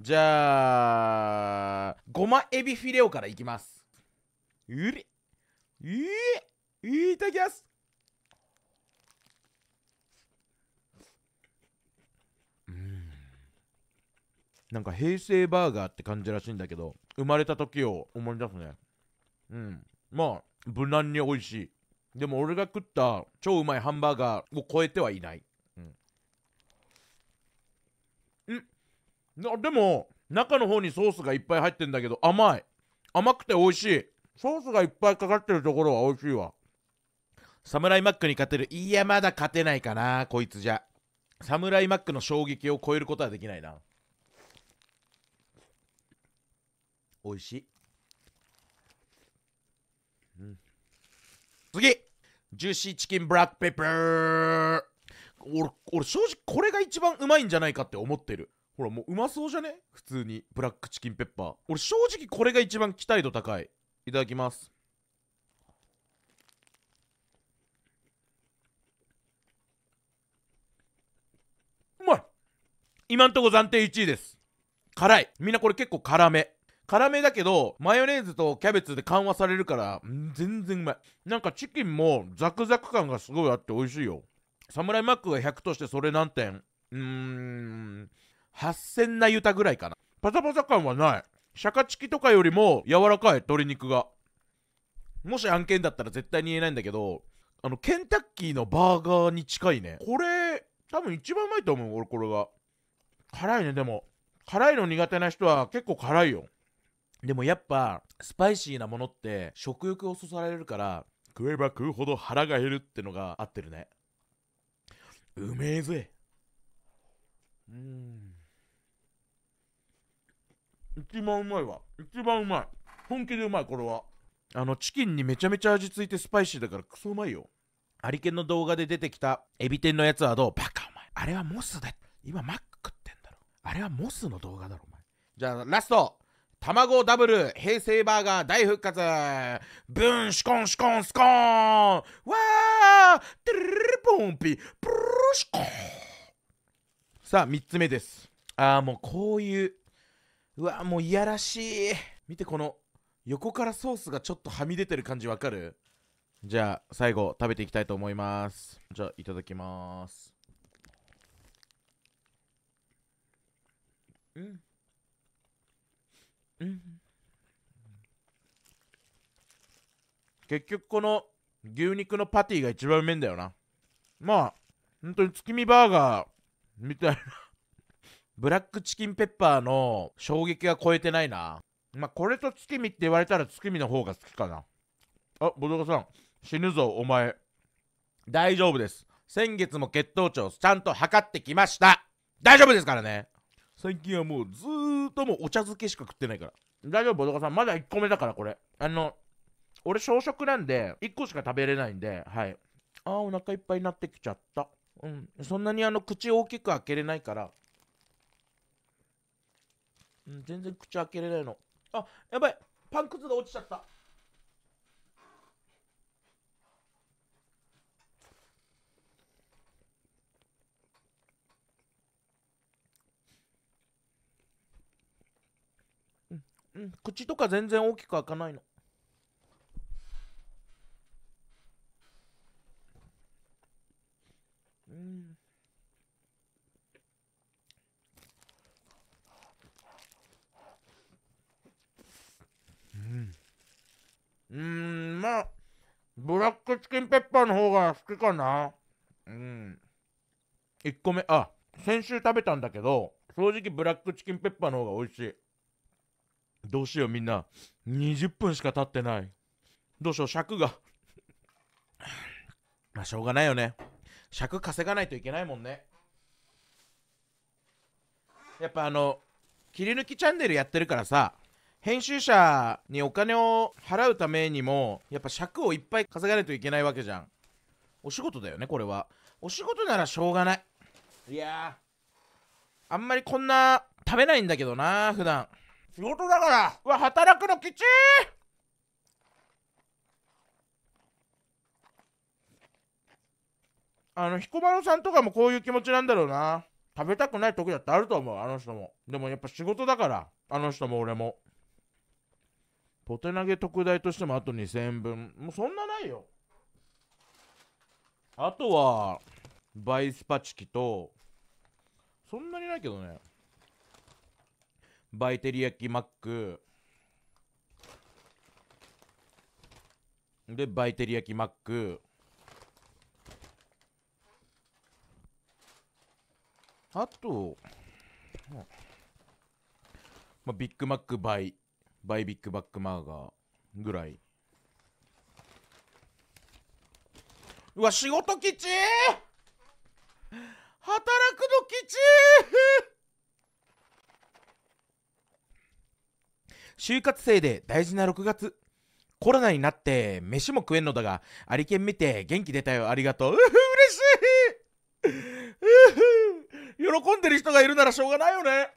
じゃあ、ごまエビフィレオからいきます。うれ、えー、いただきます。なんか平成バーガーって感じらしいんだけど、生まれた時を思い出すね。うん。まあ、無難に美味しい。でも俺が食った超うまいハンバーガーを超えてはいない。でも中の方にソースがいっぱい入ってんだけど甘い甘くて美味しいソースがいっぱいかかってるところは美味しいわサムライマックに勝てるいやまだ勝てないかなこいつじゃサムライマックの衝撃を超えることはできないな美味しい、うん、次ジューシーチキンブラックペッパー俺俺正直これが一番うまいんじゃないかって思ってるほらもううまそうじゃね普通にブラックチキンペッパー俺正直これが一番期待度高いいただきますうまい今んとこ暫定1位です辛いみんなこれ結構辛め辛めだけどマヨネーズとキャベツで緩和されるから全然うまいなんかチキンもザクザク感がすごいあって美味しいよサムライマックが100としてそれ何点うーん8000なゆたぐらいかな。パサパサ感はない。シャカチキとかよりも柔らかい、鶏肉が。もし案件だったら絶対に言えないんだけど、あの、ケンタッキーのバーガーに近いね。これ、多分一番うまいと思う、俺これが。辛いね、でも。辛いの苦手な人は結構辛いよ。でもやっぱ、スパイシーなものって食欲をそそられるから、食えば食うほど腹が減るってのが合ってるね。うめえぜ。うん。一番うまいわ一番うまい本気でうまいこれはあのチキンにめちゃめちゃ味付いてスパイシーだからクソうまいよアリケンの動画で出てきたエビ天のやつはどうバカお前あれはモスだ今マック食ってんだろあれはモスの動画だろお前じゃあラスト卵ダブル平成バーガー大復活ブーンシコンシコンスコーンわーテルルルポンピプルシコンさあ3つ目ですああもうこういううわもういやらしい見てこの横からソースがちょっとはみ出てる感じわかるじゃあ最後食べていきたいと思いますじゃあいただきますうんうん結局この牛肉のパティが一番うめんだよなまあ本当に月見バーガーみたいなブラックチキンペッパーの衝撃は超えてないな。まあ、これと月見って言われたら月見の方が好きかな。あ、ボドカさん、死ぬぞ、お前。大丈夫です。先月も血糖値をちゃんと測ってきました。大丈夫ですからね。最近はもうずーっともうお茶漬けしか食ってないから。大丈夫、ボドカさん。まだ1個目だから、これ。あの、俺、小食なんで、1個しか食べれないんで、はい。あー、お腹いっぱいになってきちゃった。うん。そんなにあの、口大きく開けれないから。うん、全然口開けれないの。あ、やばい。パンくずが落ちちゃった。うん、口とか全然大きく開かないの。ラックチキンペッパーの方が好きかなうん1個目あ先週食べたんだけど正直ブラックチキンペッパーの方が美味しいどうしようみんな20分しか経ってないどうしよう尺がまあしょうがないよね尺稼がないといけないもんねやっぱあの切り抜きチャンネルやってるからさ編集者にお金を払うためにもやっぱ尺をいっぱい稼がないといけないわけじゃんお仕事だよねこれはお仕事ならしょうがないいやあんまりこんな食べないんだけどな普段仕事だからうわ働くのきちいあの彦摩呂さんとかもこういう気持ちなんだろうな食べたくない時だってあると思うあの人もでもやっぱ仕事だからあの人も俺もポテ投げ特大としてもあと2000円分。もうそんなないよ。あとは、バイスパチキと、そんなにないけどね。バイテリヤキマック。で、バイテリヤキマック。あと、まあ、ビッグマックバイバイビックバックマーガーぐらいうわ仕事地働くの地就活生で大事な6月コロナになって飯も食えんのだがありけん見て元気出たよありがとう嬉しい喜んでる人がいるならしょうがないよね